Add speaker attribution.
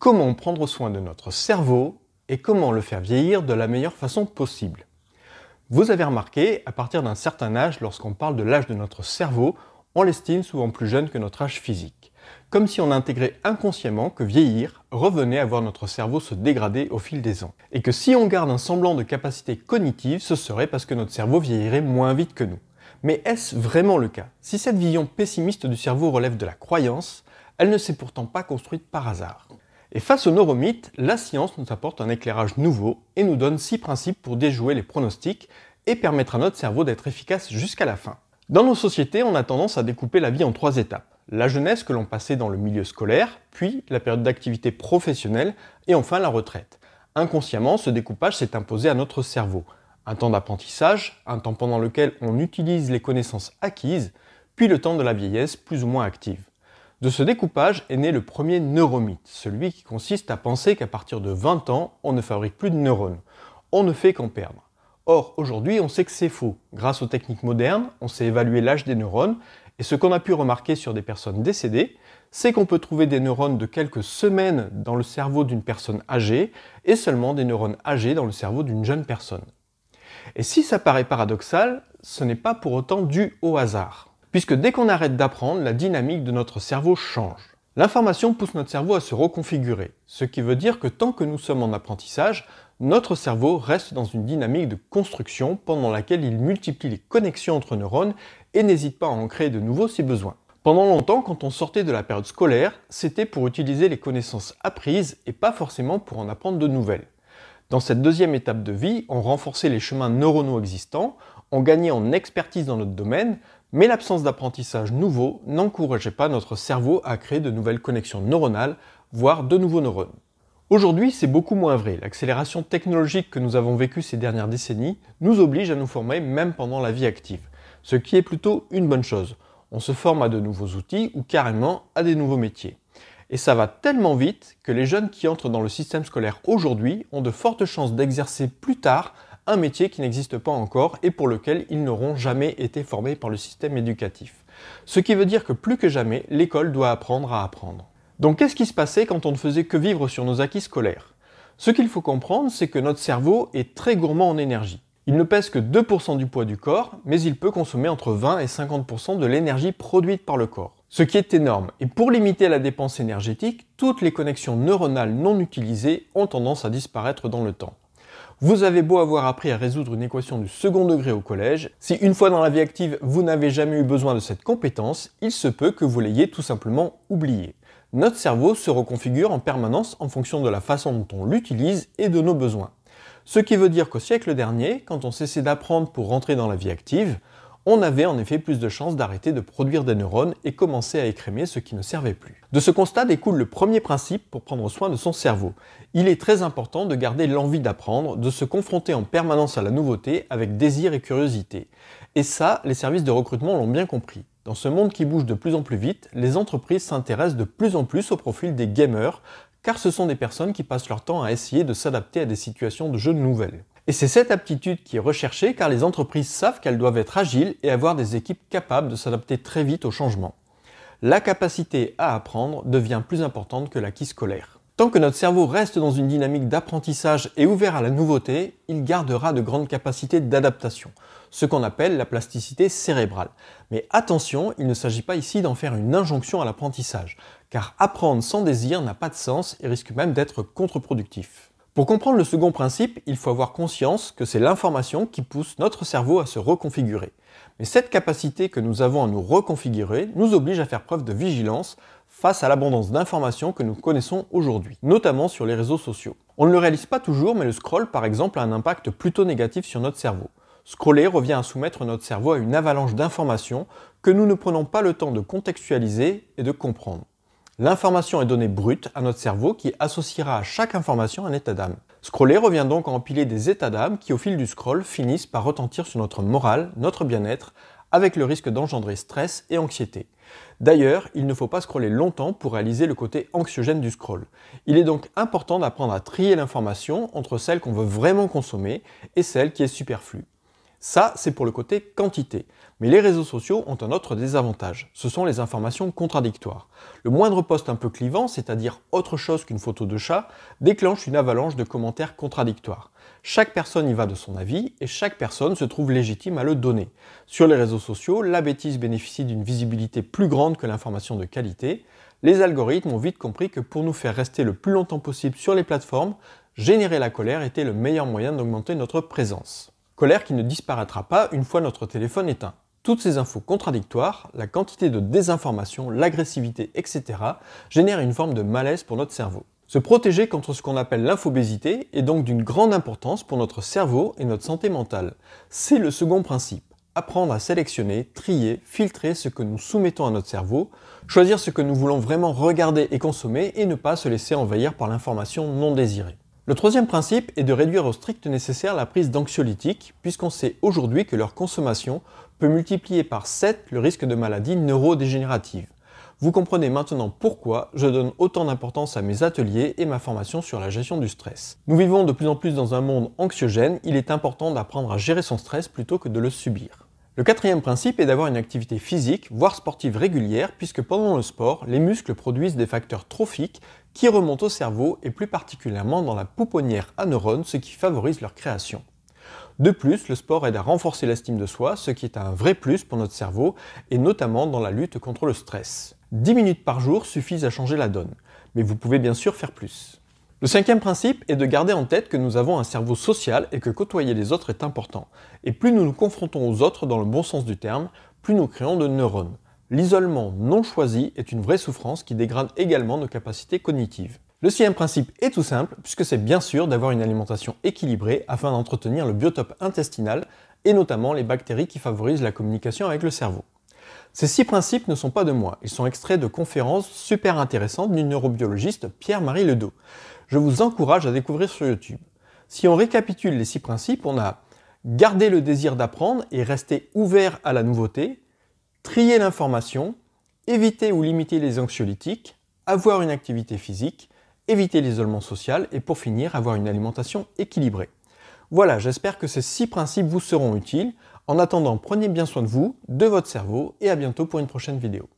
Speaker 1: comment prendre soin de notre cerveau et comment le faire vieillir de la meilleure façon possible. Vous avez remarqué, à partir d'un certain âge, lorsqu'on parle de l'âge de notre cerveau, on l'estime souvent plus jeune que notre âge physique. Comme si on intégrait inconsciemment que vieillir revenait à voir notre cerveau se dégrader au fil des ans. Et que si on garde un semblant de capacité cognitive, ce serait parce que notre cerveau vieillirait moins vite que nous. Mais est-ce vraiment le cas Si cette vision pessimiste du cerveau relève de la croyance, elle ne s'est pourtant pas construite par hasard. Et face aux neuromythes, la science nous apporte un éclairage nouveau et nous donne six principes pour déjouer les pronostics et permettre à notre cerveau d'être efficace jusqu'à la fin. Dans nos sociétés, on a tendance à découper la vie en trois étapes. La jeunesse que l'on passait dans le milieu scolaire, puis la période d'activité professionnelle et enfin la retraite. Inconsciemment, ce découpage s'est imposé à notre cerveau. Un temps d'apprentissage, un temps pendant lequel on utilise les connaissances acquises, puis le temps de la vieillesse plus ou moins active. De ce découpage est né le premier neuromythe, celui qui consiste à penser qu'à partir de 20 ans, on ne fabrique plus de neurones. On ne fait qu'en perdre. Or, aujourd'hui, on sait que c'est faux. Grâce aux techniques modernes, on sait évaluer l'âge des neurones, et ce qu'on a pu remarquer sur des personnes décédées, c'est qu'on peut trouver des neurones de quelques semaines dans le cerveau d'une personne âgée, et seulement des neurones âgés dans le cerveau d'une jeune personne. Et si ça paraît paradoxal, ce n'est pas pour autant dû au hasard puisque dès qu'on arrête d'apprendre, la dynamique de notre cerveau change. L'information pousse notre cerveau à se reconfigurer, ce qui veut dire que tant que nous sommes en apprentissage, notre cerveau reste dans une dynamique de construction pendant laquelle il multiplie les connexions entre neurones et n'hésite pas à en créer de nouveaux si besoin. Pendant longtemps, quand on sortait de la période scolaire, c'était pour utiliser les connaissances apprises et pas forcément pour en apprendre de nouvelles. Dans cette deuxième étape de vie, on renforçait les chemins neuronaux existants on gagnait en expertise dans notre domaine, mais l'absence d'apprentissage nouveau n'encourageait pas notre cerveau à créer de nouvelles connexions neuronales, voire de nouveaux neurones. Aujourd'hui, c'est beaucoup moins vrai. L'accélération technologique que nous avons vécue ces dernières décennies nous oblige à nous former même pendant la vie active, ce qui est plutôt une bonne chose. On se forme à de nouveaux outils ou carrément à des nouveaux métiers. Et ça va tellement vite que les jeunes qui entrent dans le système scolaire aujourd'hui ont de fortes chances d'exercer plus tard un métier qui n'existe pas encore et pour lequel ils n'auront jamais été formés par le système éducatif. Ce qui veut dire que plus que jamais, l'école doit apprendre à apprendre. Donc qu'est-ce qui se passait quand on ne faisait que vivre sur nos acquis scolaires Ce qu'il faut comprendre, c'est que notre cerveau est très gourmand en énergie. Il ne pèse que 2% du poids du corps, mais il peut consommer entre 20 et 50% de l'énergie produite par le corps. Ce qui est énorme, et pour limiter la dépense énergétique, toutes les connexions neuronales non utilisées ont tendance à disparaître dans le temps. Vous avez beau avoir appris à résoudre une équation du second degré au collège, si une fois dans la vie active vous n'avez jamais eu besoin de cette compétence, il se peut que vous l'ayez tout simplement oubliée. Notre cerveau se reconfigure en permanence en fonction de la façon dont on l'utilise et de nos besoins. Ce qui veut dire qu'au siècle dernier, quand on cessait d'apprendre pour rentrer dans la vie active, on avait en effet plus de chances d'arrêter de produire des neurones et commencer à écrémer ce qui ne servait plus. De ce constat découle le premier principe pour prendre soin de son cerveau. Il est très important de garder l'envie d'apprendre, de se confronter en permanence à la nouveauté avec désir et curiosité. Et ça, les services de recrutement l'ont bien compris. Dans ce monde qui bouge de plus en plus vite, les entreprises s'intéressent de plus en plus au profil des gamers, car ce sont des personnes qui passent leur temps à essayer de s'adapter à des situations de jeu nouvelles. Et c'est cette aptitude qui est recherchée car les entreprises savent qu'elles doivent être agiles et avoir des équipes capables de s'adapter très vite aux changements. La capacité à apprendre devient plus importante que l'acquis scolaire. Tant que notre cerveau reste dans une dynamique d'apprentissage et ouvert à la nouveauté, il gardera de grandes capacités d'adaptation, ce qu'on appelle la plasticité cérébrale. Mais attention, il ne s'agit pas ici d'en faire une injonction à l'apprentissage, car apprendre sans désir n'a pas de sens et risque même d'être contre-productif. Pour comprendre le second principe, il faut avoir conscience que c'est l'information qui pousse notre cerveau à se reconfigurer. Mais cette capacité que nous avons à nous reconfigurer nous oblige à faire preuve de vigilance face à l'abondance d'informations que nous connaissons aujourd'hui, notamment sur les réseaux sociaux. On ne le réalise pas toujours, mais le scroll par exemple a un impact plutôt négatif sur notre cerveau. Scroller revient à soumettre notre cerveau à une avalanche d'informations que nous ne prenons pas le temps de contextualiser et de comprendre. L'information est donnée brute à notre cerveau qui associera à chaque information un état d'âme. Scroller revient donc à empiler des états d'âme qui au fil du scroll finissent par retentir sur notre morale, notre bien-être, avec le risque d'engendrer stress et anxiété. D'ailleurs, il ne faut pas scroller longtemps pour réaliser le côté anxiogène du scroll. Il est donc important d'apprendre à trier l'information entre celle qu'on veut vraiment consommer et celle qui est superflue. Ça, c'est pour le côté quantité. Mais les réseaux sociaux ont un autre désavantage, ce sont les informations contradictoires. Le moindre poste un peu clivant, c'est-à-dire autre chose qu'une photo de chat, déclenche une avalanche de commentaires contradictoires. Chaque personne y va de son avis et chaque personne se trouve légitime à le donner. Sur les réseaux sociaux, la bêtise bénéficie d'une visibilité plus grande que l'information de qualité. Les algorithmes ont vite compris que pour nous faire rester le plus longtemps possible sur les plateformes, générer la colère était le meilleur moyen d'augmenter notre présence colère qui ne disparaîtra pas une fois notre téléphone éteint. Toutes ces infos contradictoires, la quantité de désinformation, l'agressivité, etc., génèrent une forme de malaise pour notre cerveau. Se protéger contre ce qu'on appelle l'infobésité est donc d'une grande importance pour notre cerveau et notre santé mentale. C'est le second principe. Apprendre à sélectionner, trier, filtrer ce que nous soumettons à notre cerveau, choisir ce que nous voulons vraiment regarder et consommer et ne pas se laisser envahir par l'information non désirée. Le troisième principe est de réduire au strict nécessaire la prise d'anxiolytiques, puisqu'on sait aujourd'hui que leur consommation peut multiplier par 7 le risque de maladies neurodégénératives. Vous comprenez maintenant pourquoi je donne autant d'importance à mes ateliers et ma formation sur la gestion du stress. Nous vivons de plus en plus dans un monde anxiogène, il est important d'apprendre à gérer son stress plutôt que de le subir. Le quatrième principe est d'avoir une activité physique, voire sportive régulière, puisque pendant le sport, les muscles produisent des facteurs trophiques qui remontent au cerveau et plus particulièrement dans la pouponnière à neurones, ce qui favorise leur création. De plus, le sport aide à renforcer l'estime de soi, ce qui est un vrai plus pour notre cerveau, et notamment dans la lutte contre le stress. 10 minutes par jour suffisent à changer la donne, mais vous pouvez bien sûr faire plus. Le cinquième principe est de garder en tête que nous avons un cerveau social et que côtoyer les autres est important. Et plus nous nous confrontons aux autres dans le bon sens du terme, plus nous créons de neurones. L'isolement non choisi est une vraie souffrance qui dégrade également nos capacités cognitives. Le sixième principe est tout simple, puisque c'est bien sûr d'avoir une alimentation équilibrée afin d'entretenir le biotope intestinal et notamment les bactéries qui favorisent la communication avec le cerveau. Ces six principes ne sont pas de moi, ils sont extraits de conférences super intéressantes du neurobiologiste Pierre-Marie Ledoux je vous encourage à découvrir sur YouTube. Si on récapitule les six principes, on a garder le désir d'apprendre et rester ouvert à la nouveauté, trier l'information, éviter ou limiter les anxiolytiques, avoir une activité physique, éviter l'isolement social et pour finir, avoir une alimentation équilibrée. Voilà, j'espère que ces six principes vous seront utiles. En attendant, prenez bien soin de vous, de votre cerveau et à bientôt pour une prochaine vidéo.